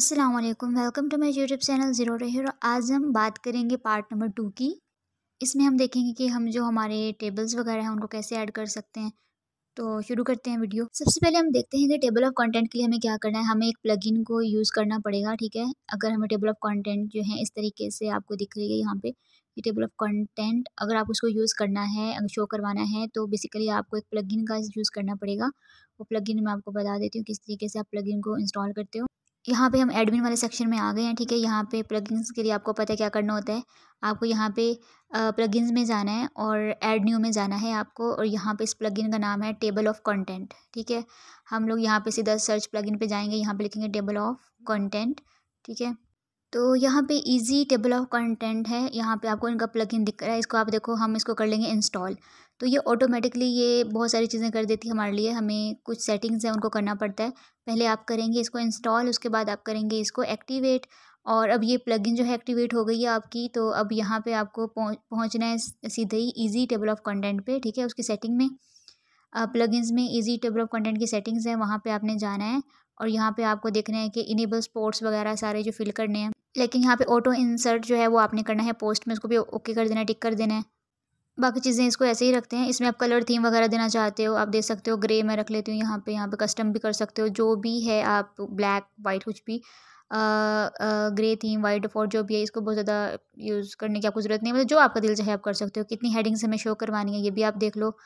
अस्सलाम वालेकुम welcome to my YouTube channel zero hero आज हम बात करेंगे पार्ट नंबर टू की इसमें हम देखेंगे कि हम जो हमारे टेबल्स वगैरह हैं उनको कैसे ऐड कर सकते हैं तो शुरू करते हैं वीडियो सबसे पहले हम देखते हैं कि टेबल ऑफ कंटेंट के लिए हमें क्या करना है हमें एक प्लगइन को यूज़ करना पड़ेगा ठीक है अगर हमें टेबल ऑफ कंटेंट जो है इस तरीके से आपको दिख रही है यहाँ पे ये टेबल ऑफ कंटेंट अगर आप उसको यूज़ करना है शो करवाना है तो बेसिकली आपको एक प्लगइन का यूज़ करना पड़ेगा वो प्लगइन मैं आपको बता देती हूँ किस तरीके से आप प्लगइन को इंस्टॉल करते हो यहाँ पे हम एडमिन वाले सेक्शन में आ गए हैं ठीक है यहाँ पे प्लगइन्स के लिए आपको पता है क्या करना होता है आपको यहाँ पे प्लगइन्स में जाना है और एड न्यू में जाना है आपको और यहाँ पे इस प्लगइन का नाम है टेबल ऑफ कंटेंट ठीक है हम लोग यहाँ पे सीधा सर्च प्लगइन पे जाएंगे यहाँ पे लिखेंगे टेबल ऑफ कंटेंट ठीक है तो यहाँ पे इजी टेबल ऑफ कंटेंट है यहाँ पे आपको इनका प्लगइन दिख रहा है इसको आप देखो हम इसको कर लेंगे इंस्टॉल तो ये ऑटोमेटिकली ये बहुत सारी चीज़ें कर देती है हमारे लिए हमें कुछ सेटिंग्स हैं उनको करना पड़ता है पहले आप करेंगे इसको इंस्टॉल उसके बाद आप करेंगे इसको एक्टिवेट और अब ये प्लगइन जो है एक्टिवेट हो गई है आपकी तो अब यहाँ पर आपको पहुँच पहुँचना है सीधे ही ईजी टेबल ऑफ कंटेंट पर ठीक है उसकी सेटिंग में प्लगइन्स में ईजी टेबल ऑफ कंटेंट की सेटिंग्स हैं वहाँ पर आपने जाना है और यहाँ पे आपको देखना है कि इनेबल स्पोर्ट्स वगैरह सारे जो फिल करने हैं लेकिन यहाँ पे ऑटो इंसर्ट जो है वो आपने करना है पोस्ट में उसको भी ओके कर देना है टिक कर देना है बाकी चीज़ें इसको ऐसे ही रखते हैं इसमें आप कलर थीम वगैरह देना चाहते हो आप दे सकते हो ग्रे मैं रख लेती हूँ यहाँ पे यहाँ पे कस्टम भी कर सकते हो जो भी है आप ब्लैक वाइट कुछ भी ग्रे थीम वाइट डिफॉल्ट जो भी है इसको बहुत ज़्यादा यूज़ करने की आपको ज़रूरत नहीं मतलब जो आपका दिल चाहे आप कर सकते हो कितनी हेडिंग्स हमें शो करवानी है ये भी आप देख लो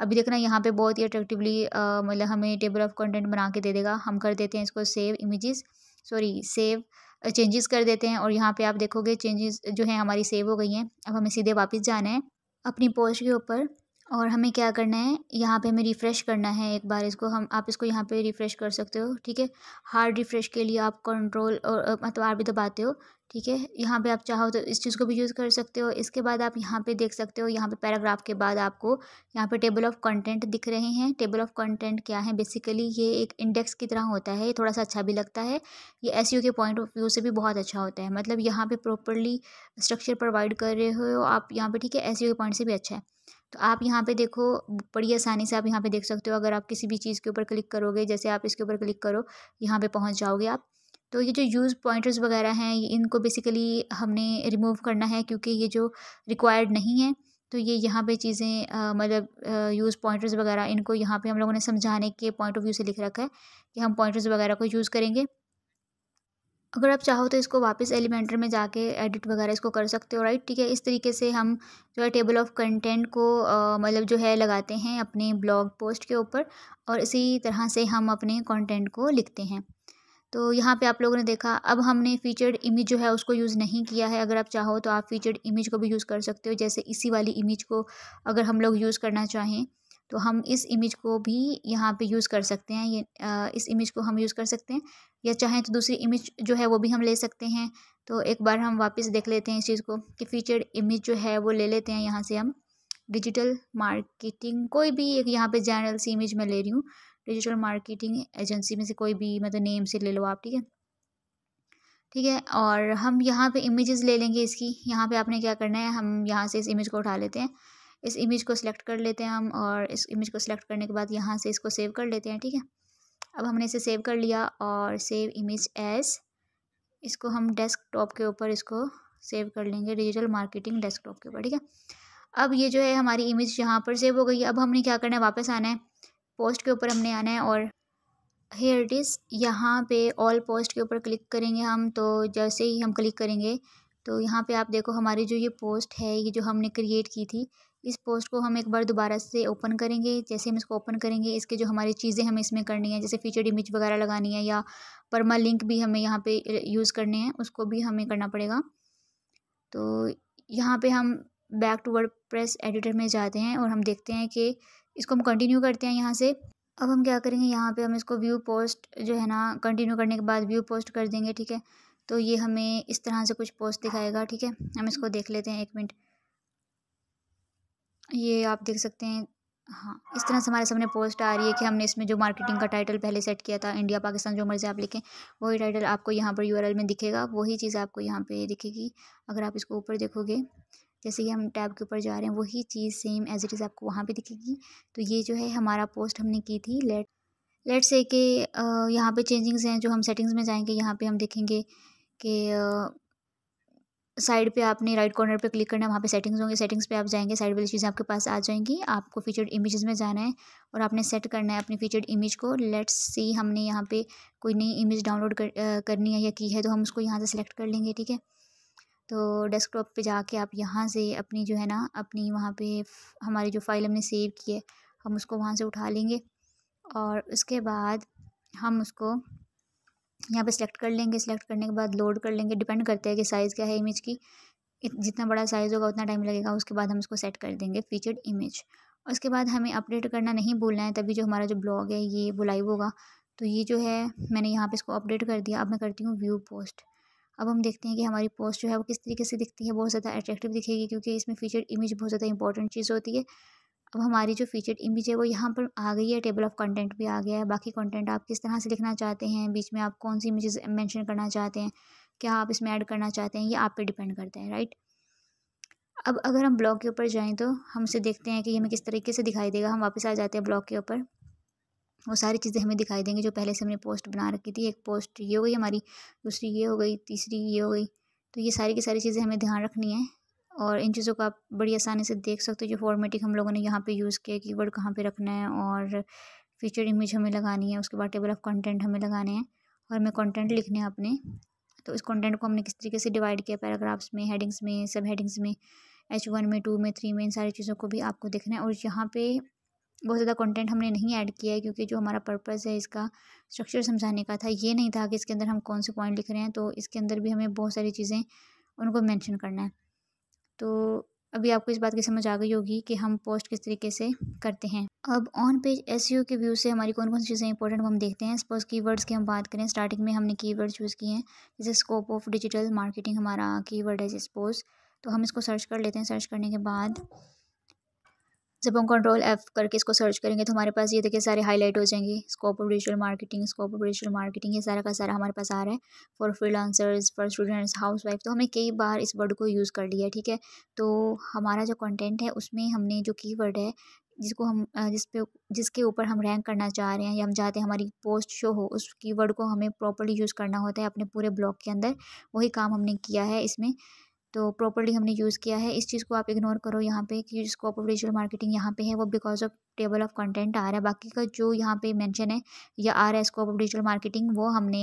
अभी देखना यहाँ पे बहुत ही अट्रैक्टिवली मतलब हमें टेबल ऑफ कंटेंट बना के दे देगा हम कर देते हैं इसको save images sorry save changes कर देते हैं और यहाँ पे आप देखोगे चेंजेस जो है हमारी सेव हो गई हैं अब हमें सीधे वापस जाना है अपनी पोस्ट के ऊपर और हमें क्या करना है यहाँ पे हमें रिफ़्रेश करना है एक बार इसको हम आप इसको यहाँ पे रिफ़्रेश कर सकते हो ठीक है हार्ड रिफ़्रेश के लिए आप कंट्रोल और मतलब आर भी दबाते हो ठीक है यहाँ पे आप चाहो तो इस चीज़ को भी यूज़ कर सकते हो इसके बाद आप यहाँ पे देख सकते हो यहाँ पे पैराग्राफ के बाद आपको यहाँ पे टेबल ऑफ कंटेंट दिख रहे हैं टेबल ऑफ कंटेंट क्या है बेसिकली ये एक इंडेक्स की तरह होता है ये थोड़ा सा अच्छा भी लगता है ये एस के पॉइंट ऑफ व्यू से भी बहुत अच्छा होता है मतलब यहाँ पर प्रॉपरली स्ट्रक्चर प्रोवाइड कर रहे हो आप यहाँ पर ठीक है एस के पॉइंट से भी अच्छा है तो आप यहाँ पे देखो बड़ी आसानी से आप यहाँ पे देख सकते हो अगर आप किसी भी चीज़ के ऊपर क्लिक करोगे जैसे आप इसके ऊपर क्लिक करो यहाँ पे पहुँच जाओगे आप तो ये जो यूज़ पॉइंटर्स वगैरह हैं इनको बेसिकली हमने रिमूव करना है क्योंकि ये जो रिक्वायर्ड नहीं है तो ये यहाँ पे चीज़ें मतलब यूज़ पॉइंटर्स वगैरह इनको यहाँ पे हम लोगों ने समझाने के पॉइंट ऑफ व्यू से लिख रखा है कि हम पॉइंटर्स वगैरह को यूज़ करेंगे अगर आप चाहो तो इसको वापस एलिमेंटर में जाके एडिट वगैरह इसको कर सकते हो राइट ठीक है इस तरीके से हम जो है टेबल ऑफ कंटेंट को मतलब जो है लगाते हैं अपने ब्लॉग पोस्ट के ऊपर और इसी तरह से हम अपने कंटेंट को लिखते हैं तो यहाँ पे आप लोगों ने देखा अब हमने फीचर्ड इमेज जो है उसको यूज़ नहीं किया है अगर आप चाहो तो आप फीचर्ड इमेज को भी यूज़ कर सकते हो जैसे इसी वाली इमेज को अगर हम लोग यूज़ करना चाहें तो हम इस इमेज को भी यहाँ पे यूज़ कर सकते हैं ये इस इमेज को हम यूज़ कर सकते हैं या चाहें तो दूसरी इमेज जो है वो भी हम ले सकते हैं तो एक बार हम वापस देख लेते हैं इस चीज़ को कि फीचर इमेज जो है वो ले लेते हैं यहाँ से हम डिजिटल मार्केटिंग कोई भी एक यहाँ पर जनरल सी इमेज मैं ले रही हूँ डिजिटल मार्केटिंग एजेंसी में से कोई भी मतलब नेम से ले लो आप ठीक है ठीक है और हम यहाँ पे इमेजेस ले लेंगे इसकी यहाँ पे आपने क्या करना है हम यहाँ से इस इमेज को उठा लेते हैं इस इमेज को सिलेक्ट कर लेते हैं हम और इस इमेज को सिलेक्ट करने के बाद यहाँ से इसको सेव कर लेते हैं ठीक है अब हमने इसे सेव कर लिया और सेव इमेज एज इसको हम डेस्कटॉप के ऊपर इसको सेव कर लेंगे डिजिटल मार्केटिंग डेस्कटॉप के ऊपर ठीक है अब ये जो है हमारी इमेज यहाँ पर सेव हो गई अब हमने क्या करना है वापस आना है पोस्ट के ऊपर हमने आना है और हेयर इट इज़ यहाँ पे ऑल पोस्ट के ऊपर क्लिक करेंगे हम तो जैसे ही हम क्लिक करेंगे तो यहाँ पे आप देखो हमारी जो ये पोस्ट है ये जो हमने क्रिएट की थी इस पोस्ट को हम एक बार दोबारा से ओपन करेंगे जैसे हम इसको ओपन करेंगे इसके जो हमारी चीज़ें हमें इसमें करनी है जैसे फीचर्ड इमेज वगैरह लगानी है या परमा लिंक भी हमें यहाँ पे यूज़ करने हैं उसको भी हमें करना पड़ेगा तो यहाँ पे हम back to WordPress editor में जाते हैं और हम देखते हैं कि इसको हम कंटिन्यू करते हैं यहाँ से अब हम क्या करेंगे यहाँ पर हम इसको व्यू पोस्ट जो है ना कंटिन्यू करने के बाद व्यू पोस्ट कर देंगे ठीक है तो ये हमें इस तरह से कुछ पोस्ट दिखाएगा ठीक है हम इसको देख लेते हैं एक मिनट ये आप देख सकते हैं हाँ इस तरह से हमारे सामने पोस्ट आ रही है कि हमने इसमें जो मार्केटिंग का टाइटल पहले सेट किया था इंडिया पाकिस्तान जो मर्ज़ी आप लिखें वही टाइटल आपको यहाँ पर यूआरएल में दिखेगा वही चीज़ आपको यहाँ पे दिखेगी अगर आप इसको ऊपर देखोगे जैसे कि हम टैब के ऊपर जा रहे हैं वही चीज़ सेम एज इट इज़ आपको वहाँ पर दिखेगी तो ये जो है हमारा पोस्ट हमने की थी लेट लेट से कि यहाँ पर चेंजिंग्स हैं जो हम सेटिंग्स में जाएंगे यहाँ पर हम देखेंगे कि साइड पे आपने राइट कॉर्नर पे क्लिक करना है वहाँ पे सेटिंग्स होंगे सेटिंग्स पे आप जाएंगे साइड वाली चीज़ें आपके पास आ जाएंगी आपको फीचर्ड इमेजेस में जाना है और आपने सेट करना है अपनी फीचर्ड इमेज को लेट्स सी हमने यहाँ पे कोई नई इमेज डाउनलोड कर, करनी है या की है तो हम उसको यहाँ से सेलेक्ट कर लेंगे ठीक है तो डेस्कटॉप पर जाके आप यहाँ से अपनी जो है ना अपनी वहाँ पर हमारी जो फाइल हमने सेव की है हम उसको वहाँ से उठा लेंगे और उसके बाद हम उसको यहाँ पे सिलेक्ट कर लेंगे सिलेक्ट करने के बाद लोड कर लेंगे डिपेंड करते हैं कि साइज़ क्या है इमेज की जितना बड़ा साइज़ होगा उतना टाइम लगेगा उसके बाद हम उसको सेट कर देंगे फीचर्ड इमेज उसके बाद हमें अपडेट करना नहीं भूलना है तभी जो हमारा जो ब्लॉग है ये वो लाइव होगा तो ये जो है मैंने यहाँ पर इसको अपडेट कर दिया अब मैं करती हूँ व्यू पोस्ट अब हम देखते हैं कि हमारी पोस्ट जो है वो किस तरीके से दिखती है बहुत ज़्यादा अट्रैक्टिव दिखेगी क्योंकि इसमें फीचर इमेज बहुत ज़्यादा इंपॉर्टेंट चीज़ होती है अब तो हमारी जो फीचर्ड इमेज है वो यहाँ पर आ गई है टेबल ऑफ कंटेंट भी आ गया है बाकी कंटेंट आप किस तरह से लिखना चाहते हैं बीच में आप कौन सी इमेजेस मेंशन करना चाहते हैं क्या आप इसमें ऐड करना चाहते हैं ये आप पे डिपेंड करता है राइट अब अगर हम ब्लॉग के ऊपर जाएँ तो हम उसे देखते हैं कि हमें किस तरीके से दिखाई देगा हम वापस आ जाते हैं ब्लॉग के ऊपर वो सारी चीज़ें हमें दिखाई देंगे जो पहले से हमने पोस्ट बना रखी थी एक पोस्ट ये हो गई हमारी दूसरी ये हो गई तीसरी ये हो गई तो ये सारी की सारी चीज़ें हमें ध्यान रखनी है और इन चीज़ों को आप बड़ी आसानी से देख सकते हो जो फॉर्मेटिंग हम लोगों ने यहाँ पे यूज़ किया की वर्ड कहाँ पे रखना है और फीचर इमेज हमें लगानी है उसके बाद टेबल ऑफ कंटेंट हमें लगाने हैं और हमें कंटेंट लिखने हैं अपने तो इस कंटेंट को हमने किस तरीके से डिवाइड किया पैराग्राफ्स में हेडिंग्स में सब हेडिंग्स में एच वन में टू में थ्री में इन सारी चीज़ों को भी आपको देखना है और यहाँ पे बहुत ज़्यादा कंटेंट हमने नहीं ऐड किया है क्योंकि जो हमारा पर्पज़ है इसका स्ट्रक्चर समझाने का था ये नहीं था कि इसके अंदर हम कौन से पॉइंट लिख रहे हैं तो इसके अंदर भी हमें बहुत सारी चीज़ें उनको मैंशन करना है तो अभी आपको इस बात की समझ आ गई होगी कि हम पोस्ट किस तरीके से करते हैं अब ऑन पेज एस के व्यू से हमारी कौन कौन सी चीज़ें इंपॉर्टेंट हम देखते हैं सपोज कीवर्ड्स की हम बात करें स्टार्टिंग में हमने कीवर्ड चूज़ किए हैं जैसे स्कोप ऑफ डिजिटल मार्केटिंग हमारा कीवर्ड है सपोज तो हम इसको सर्च कर लेते हैं सर्च करने के बाद जब हम कंट्रोल एफ करके इसको सर्च करेंगे तो हमारे पास ये देखिए सारे हाईलाइट हो जाएंगे scope of digital marketing scope of digital marketing ये सारा का सारा हमारे पास आ रहा है for freelancers for students housewife तो हमने कई बार इस वर्ड को यूज़ कर लिया ठीक है तो हमारा जो कंटेंट है उसमें हमने जो की है जिसको हम जिस पे जिसके ऊपर हम रैंक करना चाह रहे हैं या हम चाहते हैं हमारी पोस्ट शो हो उस कीवर्ड को हमें प्रॉपर्ली यूज़ करना होता है अपने पूरे ब्लॉग के अंदर वही काम हमने किया है इसमें तो प्रॉपर्ली हमने यूज़ किया है इस चीज़ को आप इग्नोर करो यहाँ पे कि जिसको ऑफ डिजिटल मार्केटिंग यहाँ पे है वो because of table of content आ रहा है बाकी का जो यहाँ पे मेंशन है या आ रहा है इसको ऑफ डिजिटल मार्केटिंग वो हमने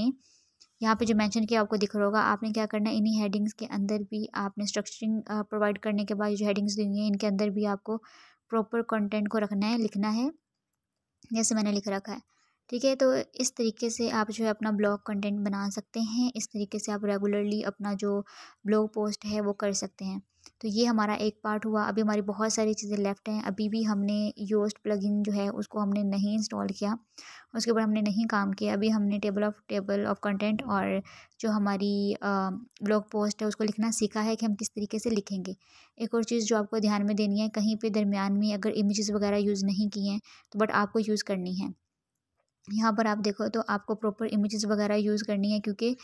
यहाँ पे जो मेंशन किया आपको दिख रहा होगा आपने क्या करना है इन्हीं हेडिंग्स के अंदर भी आपने स्ट्रक्चरिंग प्रोवाइड करने के बाद जो हेडिंग्स दी हुई हैं इनके अंदर भी आपको प्रॉपर कॉन्टेंट को रखना है लिखना है जैसे मैंने लिख रखा है ठीक है तो इस तरीके से आप जो है अपना ब्लॉग कंटेंट बना सकते हैं इस तरीके से आप रेगुलरली अपना जो ब्लॉग पोस्ट है वो कर सकते हैं तो ये हमारा एक पार्ट हुआ अभी हमारी बहुत सारी चीज़ें लेफ्ट हैं अभी भी हमने योस्ट प्लगइन जो है उसको हमने नहीं इंस्टॉल किया उसके ऊपर हमने नहीं काम किया अभी हमने table of table of content और जो हमारी ब्लॉग पोस्ट है उसको लिखना सीखा है कि हम किस तरीके से लिखेंगे एक और चीज़ जो आपको ध्यान में देनी है कहीं पर दरमियान में अगर इमेज वगैरह यूज़ नहीं किए हैं तो बट आपको यूज़ करनी है यहाँ पर आप देखो तो आपको प्रॉपर इमेजेस वगैरह यूज़ करनी है क्योंकि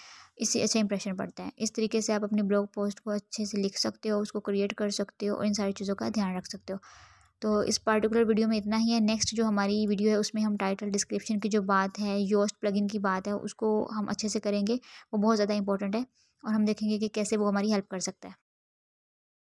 इससे अच्छा इंप्रेशन पड़ता है इस तरीके से आप अपने ब्लॉग पोस्ट को अच्छे से लिख सकते हो उसको क्रिएट कर सकते हो और इन सारी चीज़ों का ध्यान रख सकते हो तो इस पार्टिकुलर वीडियो में इतना ही है नेक्स्ट जो हमारी वीडियो है उसमें हम टाइटल डिस्क्रिप्शन की जो बात है योस्ट प्लगइन की बात है उसको हम अच्छे से करेंगे वो बहुत ज़्यादा इंपॉर्टेंट है और हम देखेंगे कि कैसे वो हमारी हेल्प कर सकता है